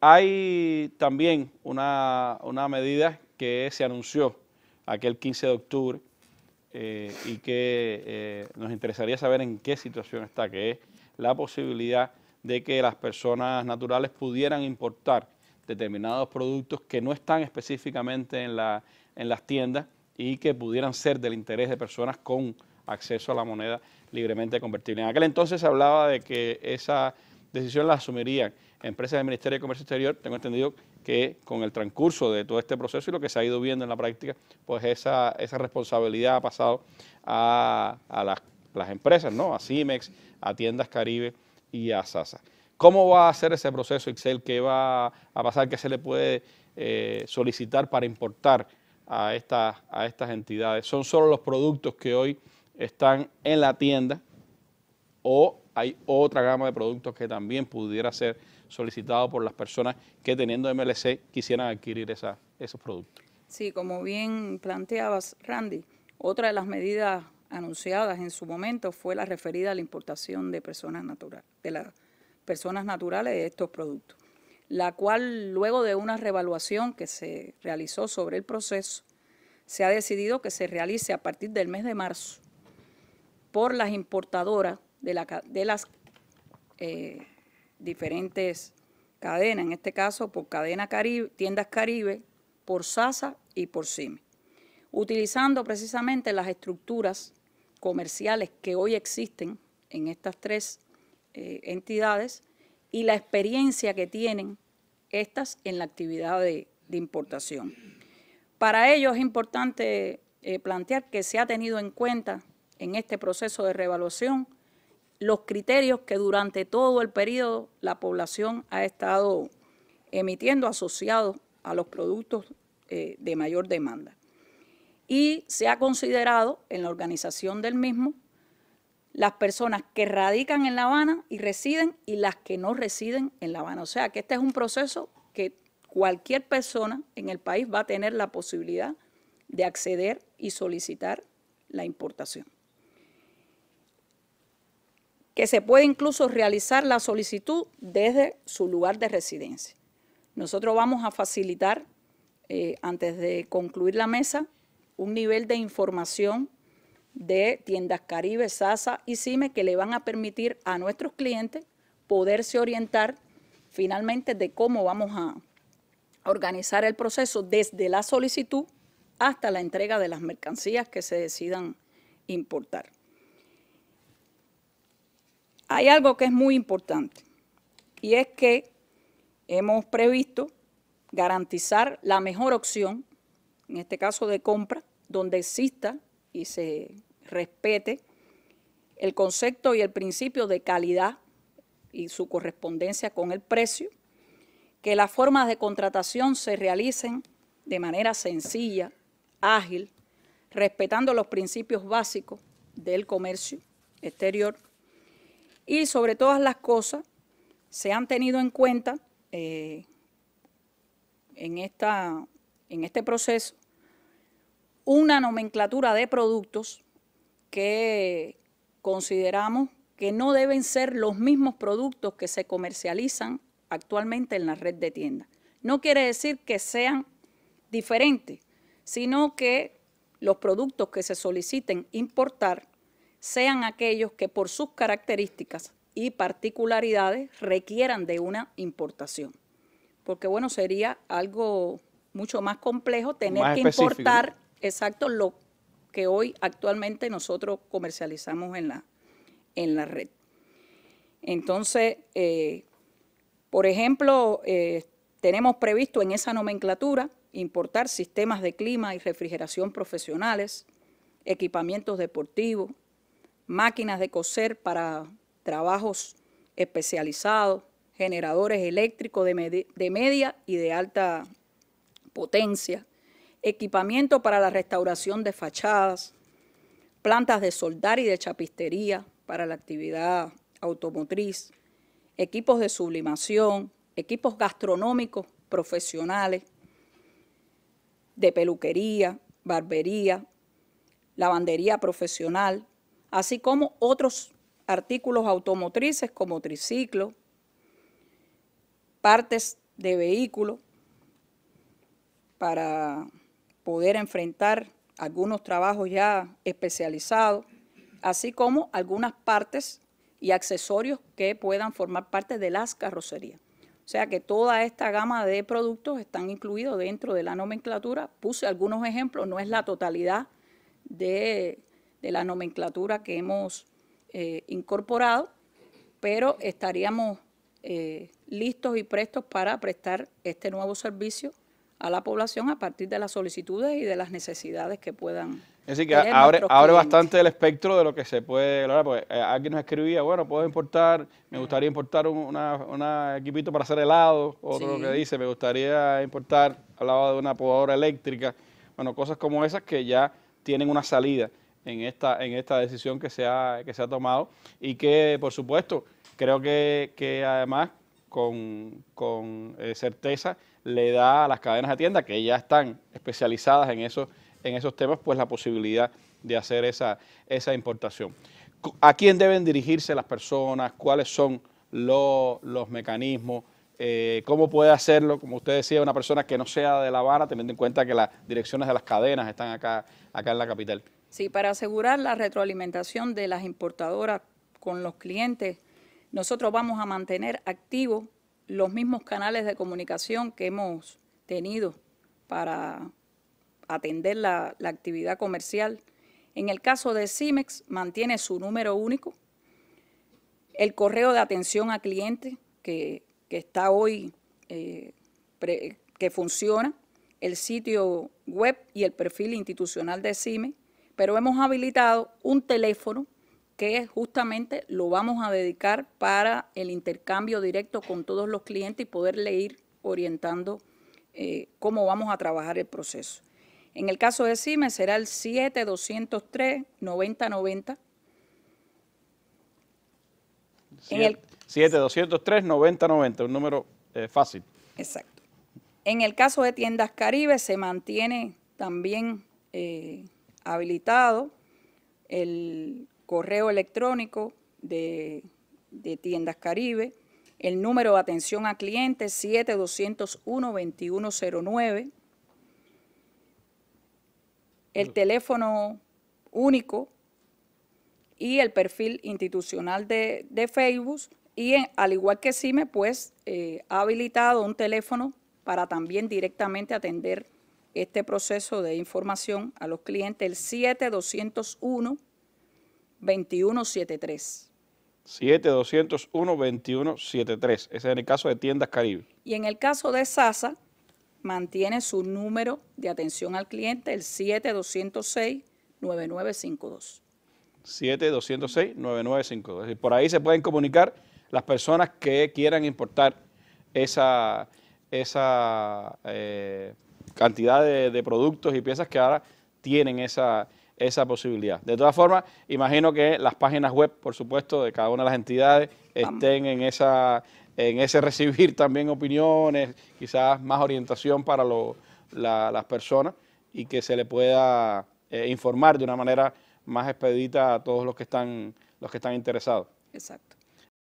Hay también una, medida que se anunció aquel 15 de octubre eh, y que eh, nos interesaría saber en qué situación está, que es la posibilidad de que las personas naturales pudieran importar determinados productos que no están específicamente en, en las tiendas y que pudieran ser del interés de personas con acceso a la moneda libremente convertible. En aquel entonces se hablaba de que esa decisión la asumirían empresas del Ministerio de Comercio Exterior. Tengo entendido que con el transcurso de todo este proceso y lo que se ha ido viendo en la práctica, pues esa, esa responsabilidad ha pasado a, las, empresas, ¿no? A CIMEX, a Tiendas Caribe y a Sasa. ¿Cómo va a ser ese proceso, Excel? ¿Qué va a pasar? ¿Qué se le puede eh, solicitar para importar a, a estas entidades? ¿Son solo los productos que hoy están en la tienda o hay otra gama de productos que también pudiera ser solicitado por las personas que teniendo MLC quisieran adquirir esos productos. Sí, como bien planteabas, Randy, otra de las medidas anunciadas en su momento fue la referida a la importación de personas naturales, de las personas naturales de estos productos, la cual luego de una revaluación que se realizó sobre el proceso, se ha decidido que se realice a partir del mes de marzo por las importadoras de, las eh, diferentes cadenas, en este caso por cadena Caribe, tiendas Caribe, por Sasa y por CIME, utilizando precisamente las estructuras comerciales que hoy existen en estas tres eh, entidades y la experiencia que tienen estas en la actividad de, importación. Para ello es importante eh, plantear que se ha tenido en cuenta en este proceso de revaluación los criterios que durante todo el periodo la población ha estado emitiendo asociados a los productos eh, de mayor demanda. Y se ha considerado en la organización del mismo las personas que radican en La Habana y residen y las que no residen en La Habana. O sea que este es un proceso que cualquier persona en el país va a tener la posibilidad de acceder y solicitar la importación que se puede incluso realizar la solicitud desde su lugar de residencia. Nosotros vamos a facilitar, eh, antes de concluir la mesa, un nivel de información de tiendas Caribe, Sasa y CIME que le van a permitir a nuestros clientes poderse orientar finalmente de cómo vamos a organizar el proceso desde la solicitud hasta la entrega de las mercancías que se decidan importar. Hay algo que es muy importante y es que hemos previsto garantizar la mejor opción, en este caso de compra, donde exista y se respete el concepto y el principio de calidad y su correspondencia con el precio, que las formas de contratación se realicen de manera sencilla, ágil, respetando los principios básicos del comercio exterior y sobre todas las cosas, se han tenido en cuenta eh, en, esta, en este proceso una nomenclatura de productos que consideramos que no deben ser los mismos productos que se comercializan actualmente en la red de tiendas. No quiere decir que sean diferentes, sino que los productos que se soliciten importar sean aquellos que por sus características y particularidades requieran de una importación. Porque bueno, sería algo mucho más complejo tener que importar exacto lo que hoy actualmente nosotros comercializamos en la, en la red. Entonces, eh, por ejemplo, eh, tenemos previsto en esa nomenclatura importar sistemas de clima y refrigeración profesionales, equipamientos deportivos, máquinas de coser para trabajos especializados, generadores eléctricos de, media y de alta potencia, equipamiento para la restauración de fachadas, plantas de soldar y de chapistería para la actividad automotriz, equipos de sublimación, equipos gastronómicos profesionales, de peluquería, barbería, lavandería profesional, así como otros artículos automotrices como triciclo, partes de vehículo para poder enfrentar algunos trabajos ya especializados, así como algunas partes y accesorios que puedan formar parte de las carrocerías. O sea que toda esta gama de productos están incluidos dentro de la nomenclatura. Puse algunos ejemplos, no es la totalidad de de la nomenclatura que hemos eh, incorporado, pero estaríamos eh, listos y prestos para prestar este nuevo servicio a la población a partir de las solicitudes y de las necesidades que puedan. Es decir, que abre, bastante el espectro de lo que se puede lograr, pues, eh, alguien nos escribía, bueno, puedo importar, me gustaría importar un una, equipito para hacer helado, o lo que dice, me gustaría importar, hablaba de una podadora eléctrica, bueno, cosas como esas que ya tienen una salida en esta, en esta decisión que se, ha, que se ha tomado y que, por supuesto, creo que, además con, eh, certeza le da a las cadenas de tienda que ya están especializadas en esos, en esos temas, pues la posibilidad de hacer esa, esa importación. ¿A quién deben dirigirse las personas? ¿Cuáles son los, mecanismos? Eh, ¿Cómo puede hacerlo? Como usted decía, una persona que no sea de La Habana, teniendo en cuenta que las direcciones de las cadenas están acá, acá en la capital. Sí, para asegurar la retroalimentación de las importadoras con los clientes, nosotros vamos a mantener activos los mismos canales de comunicación que hemos tenido para atender la, actividad comercial. En el caso de CIMEX, mantiene su número único, el correo de atención a clientes que, está hoy, eh, que funciona, el sitio web y el perfil institucional de CIMEX, pero hemos habilitado un teléfono que justamente lo vamos a dedicar para el intercambio directo con todos los clientes y poderle ir orientando eh, cómo vamos a trabajar el proceso. En el caso de CIME será el 7203-9090. 7203-9090, un número eh, fácil. Exacto. En el caso de Tiendas Caribe se mantiene también eh, habilitado el correo electrónico de, Tiendas Caribe, el número de atención a clientes 7201-2109, el teléfono único y el perfil institucional de, Facebook y eh, al igual que CIME, pues eh, ha habilitado un teléfono para también directamente atender este proceso de información a los clientes, el 7201 2173. 7201-2173. Ese es en el caso de Tiendas Caribe. Y en el caso de Sasa, mantiene su número de atención al cliente, el 7206-9952. 7206-9952. Por ahí se pueden comunicar las personas que quieran importar esa, esa eh, cantidad de, productos y piezas que ahora tienen esa, esa posibilidad. De todas formas, imagino que las páginas web, por supuesto, de cada una de las entidades estén en esa en ese recibir también opiniones, quizás más orientación para las personas y que se le pueda eh, informar de una manera más expedita a todos los que están los que están interesados. Exacto.